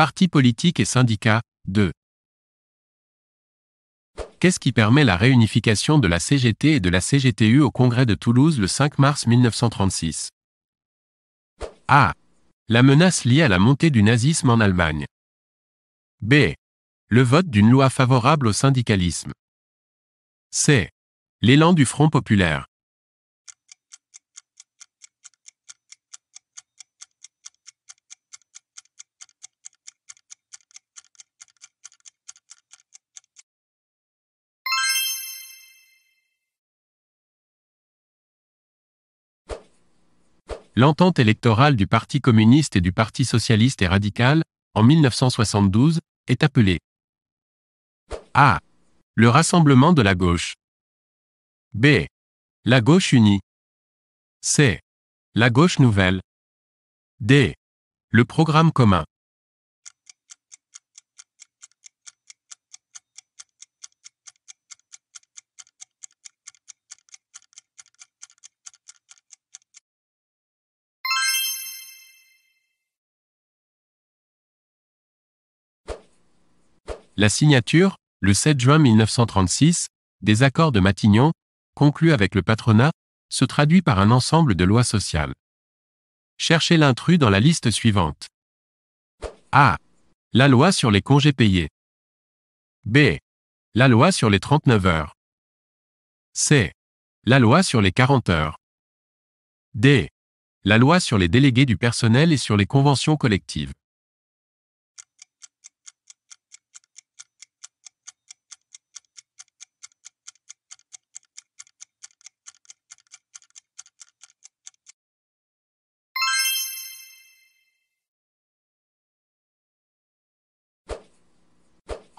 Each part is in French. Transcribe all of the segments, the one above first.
Parti politique et syndicat, 2. Qu'est-ce qui permet la réunification de la CGT et de la CGTU au Congrès de Toulouse le 5 mars 1936 A. La menace liée à la montée du nazisme en Allemagne. B. Le vote d'une loi favorable au syndicalisme. C. L'élan du Front populaire. l'entente électorale du Parti communiste et du Parti socialiste et radical, en 1972, est appelée A. Le rassemblement de la gauche. B. La gauche unie. C. La gauche nouvelle. D. Le programme commun. La signature, le 7 juin 1936, des accords de Matignon, conclus avec le patronat, se traduit par un ensemble de lois sociales. Cherchez l'intrus dans la liste suivante. A. La loi sur les congés payés. B. La loi sur les 39 heures. C. La loi sur les 40 heures. D. La loi sur les délégués du personnel et sur les conventions collectives.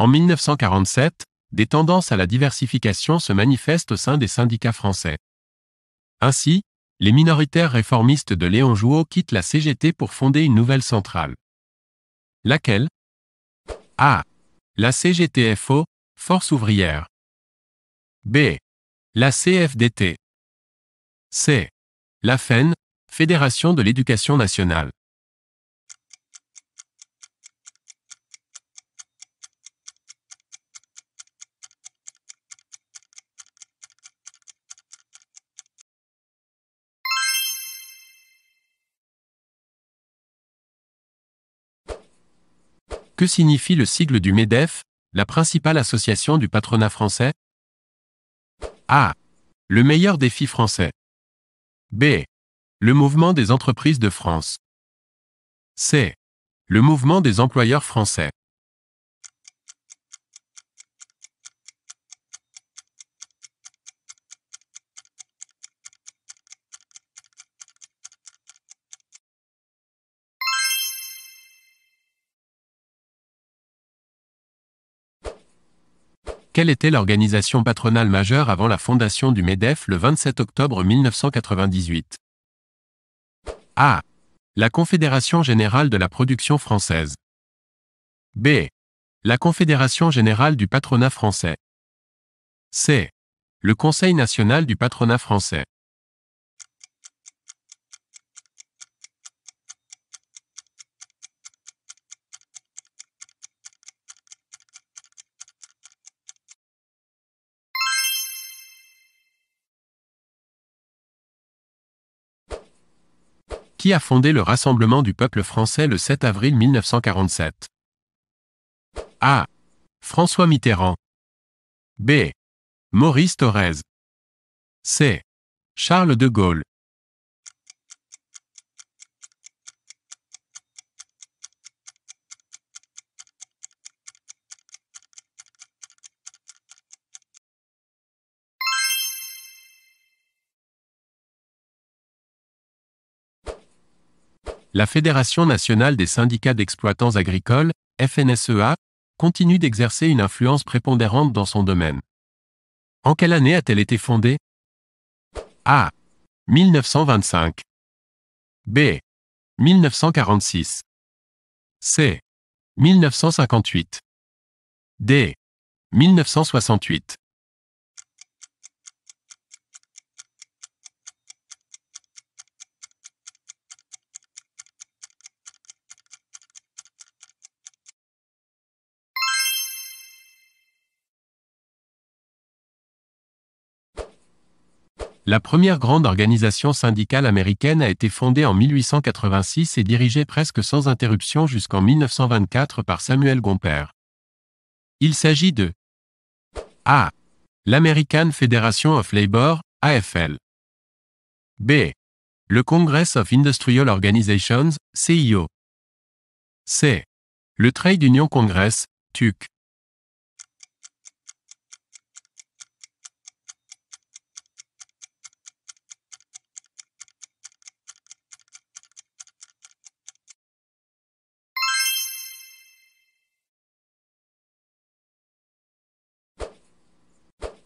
En 1947, des tendances à la diversification se manifestent au sein des syndicats français. Ainsi, les minoritaires réformistes de Léon Jouot quittent la CGT pour fonder une nouvelle centrale. Laquelle A. La CGTFO, Force ouvrière. B. La CFDT. C. La FEN, Fédération de l'éducation nationale. Que signifie le sigle du MEDEF, la principale association du patronat français A. Le meilleur défi français. B. Le mouvement des entreprises de France. C. Le mouvement des employeurs français. Quelle était l'organisation patronale majeure avant la fondation du MEDEF le 27 octobre 1998 A. La Confédération générale de la production française. B. La Confédération générale du patronat français. C. Le Conseil national du patronat français. qui a fondé le Rassemblement du peuple français le 7 avril 1947. A. François Mitterrand. B. Maurice Thorez. C. Charles de Gaulle. la Fédération nationale des syndicats d'exploitants agricoles, FNSEA, continue d'exercer une influence prépondérante dans son domaine. En quelle année a-t-elle été fondée A. 1925. B. 1946. C. 1958. D. 1968. La première grande organisation syndicale américaine a été fondée en 1886 et dirigée presque sans interruption jusqu'en 1924 par Samuel Gomper. Il s'agit de A. L'American Federation of Labor, AFL. B. Le Congress of Industrial Organizations, CIO. C. Le Trade Union Congress, TUC.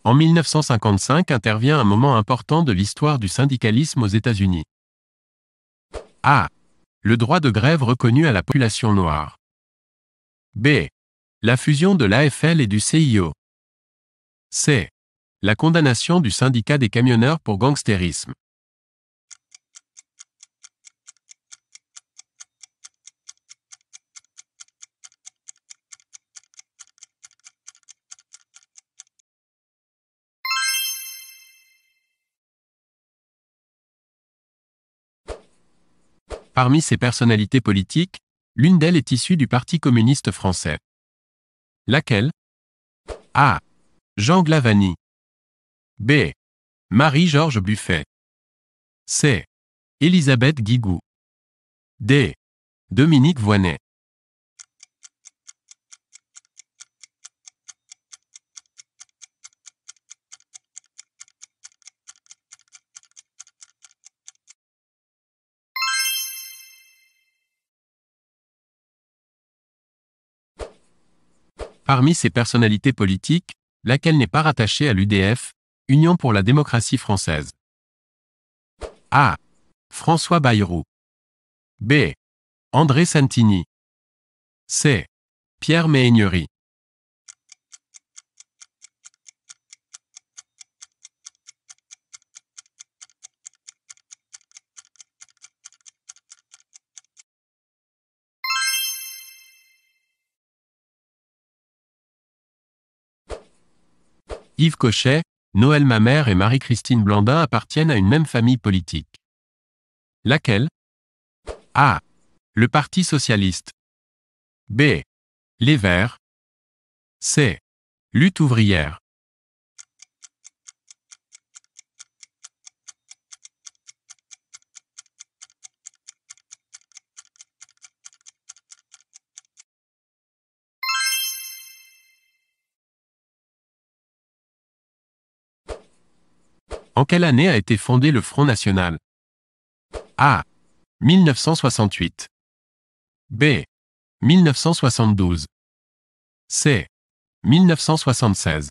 En 1955 intervient un moment important de l'histoire du syndicalisme aux États-Unis. A. Le droit de grève reconnu à la population noire. B. La fusion de l'AFL et du CIO. C. La condamnation du syndicat des camionneurs pour gangstérisme. Parmi ces personnalités politiques, l'une d'elles est issue du Parti communiste français. Laquelle A. Jean Glavani. B. Marie-Georges Buffet. C. Elisabeth Guigou. D. Dominique Voinet Parmi ces personnalités politiques, laquelle n'est pas rattachée à l'UDF, Union pour la démocratie française. A. François Bayrou. B. André Santini. C. Pierre Méhaignerie. Yves Cochet, Noël Mamère et Marie-Christine Blandin appartiennent à une même famille politique. Laquelle A. Le Parti socialiste. B. Les Verts. C. Lutte ouvrière. En quelle année a été fondé le Front National A. 1968. B. 1972. C. 1976.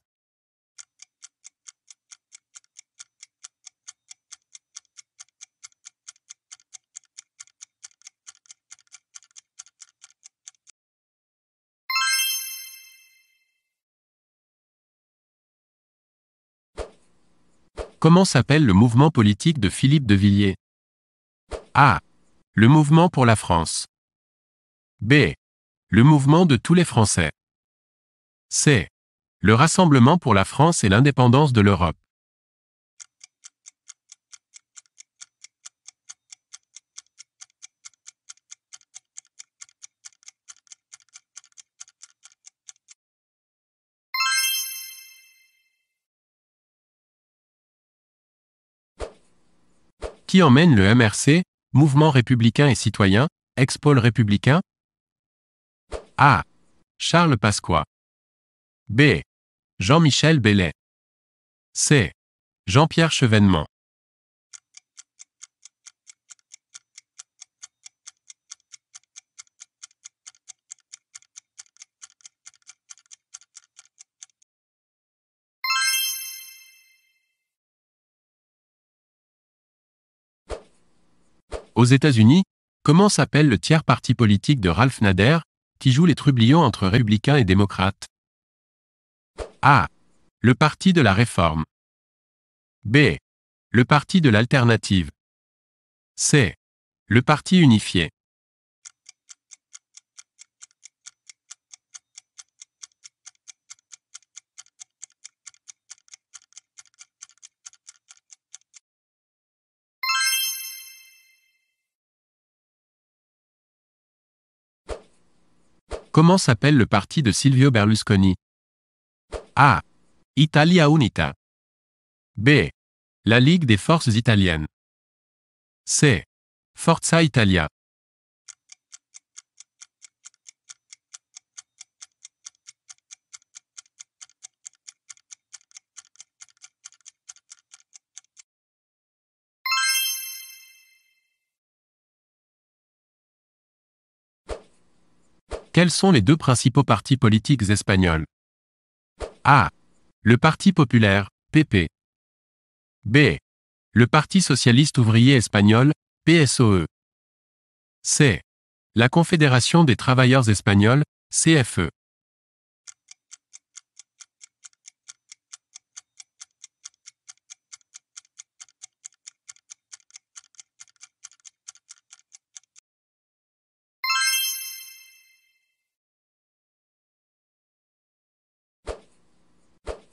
Comment s'appelle le mouvement politique de Philippe de Villiers A. Le mouvement pour la France. B. Le mouvement de tous les Français. C. Le Rassemblement pour la France et l'indépendance de l'Europe. qui emmène le MRC, Mouvement républicain et citoyen, ex-pôle républicain A. Charles Pasqua. B. Jean-Michel Bellet. C. Jean-Pierre Chevènement. Aux États-Unis, comment s'appelle le tiers parti politique de Ralph Nader, qui joue les trublions entre républicains et démocrates A. Le parti de la réforme. B. Le parti de l'alternative. C. Le parti unifié. Comment s'appelle le parti de Silvio Berlusconi A. Italia Unita. B. La Ligue des forces italiennes. C. Forza Italia. Quels sont les deux principaux partis politiques espagnols A. Le Parti populaire, PP. B. Le Parti socialiste ouvrier espagnol, PSOE. C. La Confédération des travailleurs espagnols, CFE.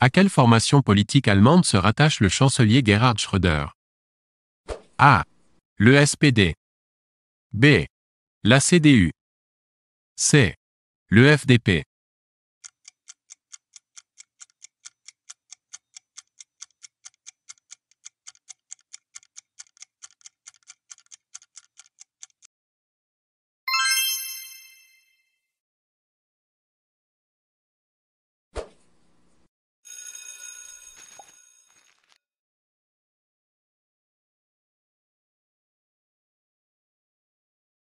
À quelle formation politique allemande se rattache le chancelier Gerhard Schröder A. Le SPD. B. La CDU. C. Le FDP.